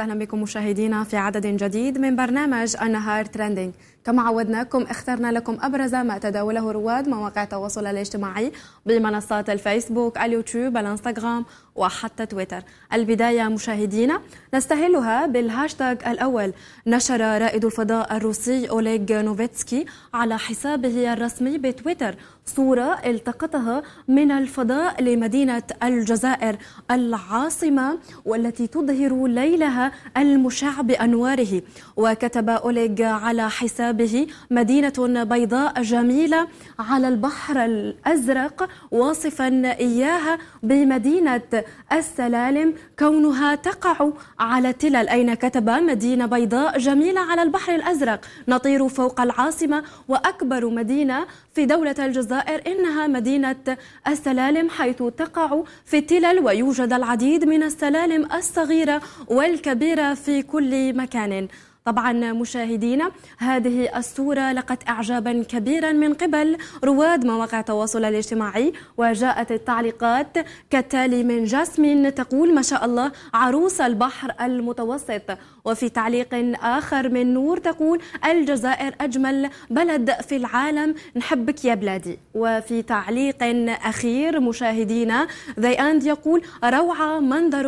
اهلا بكم مشاهدينا في عدد جديد من برنامج النهار ترندينج كما عودناكم اخترنا لكم ابرز ما تداوله رواد مواقع التواصل الاجتماعي بمنصات الفيسبوك اليوتيوب الانستغرام وحتى تويتر البدايه مشاهدينا نستهلها بالهاشتاج الاول نشر رائد الفضاء الروسي اوليغ نوفيتسكي على حسابه الرسمي بتويتر صورة التقطها من الفضاء لمدينة الجزائر العاصمة والتي تظهر ليلها المشع بأنواره وكتب أوليغ على حسابه مدينة بيضاء جميلة على البحر الأزرق واصفا إياها بمدينة السلالم كونها تقع على تلال أين كتب مدينة بيضاء جميلة على البحر الأزرق نطير فوق العاصمة وأكبر مدينة في دولة الجزائر الجزائر إنها مدينة السلالم حيث تقع في التلال ويوجد العديد من السلالم الصغيرة والكبيرة في كل مكان طبعا مشاهدينا هذه الصورة لقت أعجابا كبيرا من قبل رواد مواقع التواصل الاجتماعي وجاءت التعليقات كالتالي من جاسمين تقول ما شاء الله عروس البحر المتوسط وفي تعليق آخر من نور تقول الجزائر أجمل بلد في العالم نحبك يا بلادي وفي تعليق أخير مشاهدينا ذي أند يقول روعة منظر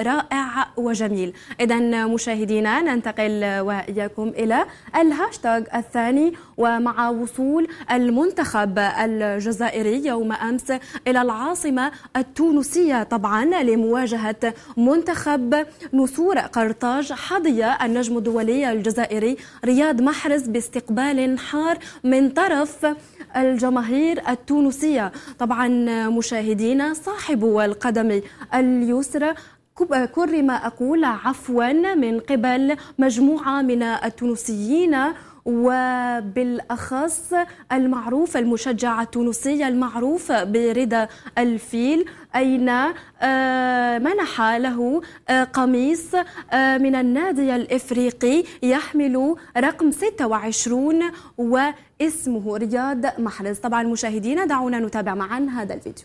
رائع وجميل إذا مشاهدينا ننتقل وإياكم إلى الهاشتاج الثاني ومع وصول المنتخب الجزائري يوم أمس إلى العاصمة التونسية طبعا لمواجهة منتخب نسور قرطاج حظي النجم الدولي الجزائري رياض محرز باستقبال حار من طرف الجماهير التونسية طبعا مشاهدينا صاحب القدم اليسرى كرم أقول عفوا من قبل مجموعة من التونسيين وبالأخص المعروف المشجع التونسي المعروف برضا الفيل أين آه، منح له آه، قميص آه، من النادي الإفريقي يحمل رقم 26 واسمه رياض محرز طبعا مشاهدينا دعونا نتابع معا هذا الفيديو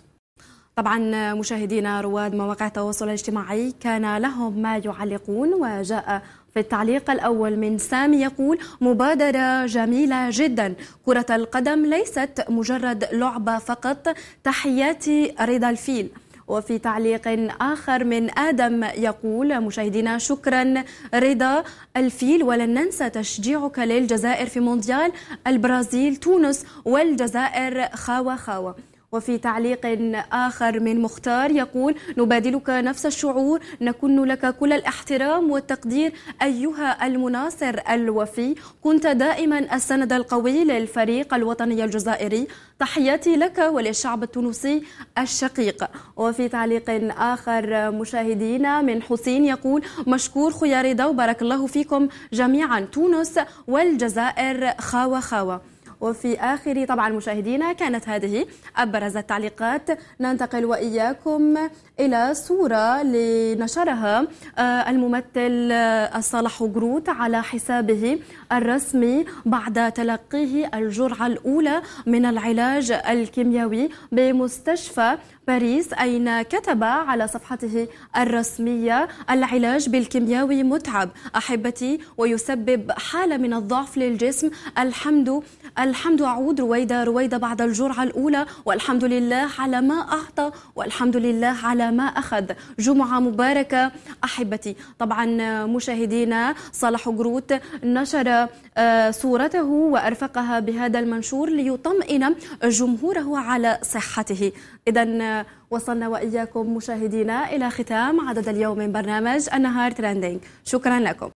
طبعا مشاهدينا رواد مواقع التواصل الاجتماعي كان لهم ما يعلقون وجاء في التعليق الأول من سامي يقول مبادرة جميلة جدا كرة القدم ليست مجرد لعبة فقط تحياتي رضا الفيل وفي تعليق آخر من آدم يقول مشاهدينا شكرا رضا الفيل ولن ننسى تشجيعك للجزائر في مونديال البرازيل تونس والجزائر خاوة خاوة وفي تعليق آخر من مختار يقول نبادلك نفس الشعور نكن لك كل الاحترام والتقدير أيها المناصر الوفي كنت دائما السند القوي للفريق الوطني الجزائري تحياتي لك وللشعب التونسي الشقيق وفي تعليق آخر مشاهدينا من حسين يقول مشكور خويا رضا وبارك الله فيكم جميعا تونس والجزائر خاوة خاوة وفي آخر طبعا مشاهدينا كانت هذه أبرز التعليقات ننتقل وإياكم إلى صورة لنشرها آه، الممثل الصالح آه، جروت على حسابه الرسمي بعد تلقيه الجرعة الأولى من العلاج الكيميائي بمستشفى باريس أين كتب على صفحته الرسمية العلاج بالكيمياوي متعب أحبتي ويسبب حالة من الضعف للجسم الحمد الحمد أعود رويدة رويدة بعد الجرعة الأولى والحمد لله على ما أعطى والحمد لله على ما أخذ جمعة مباركة أحبتي طبعا مشاهدينا صالح جروت نشر آه، صورته وأرفقها بهذا المنشور ليطمئن جمهوره على صحته إذا آه، وصلنا وإياكم مشاهدينا إلى ختام عدد اليوم من برنامج النهار ترندينج شكرا لكم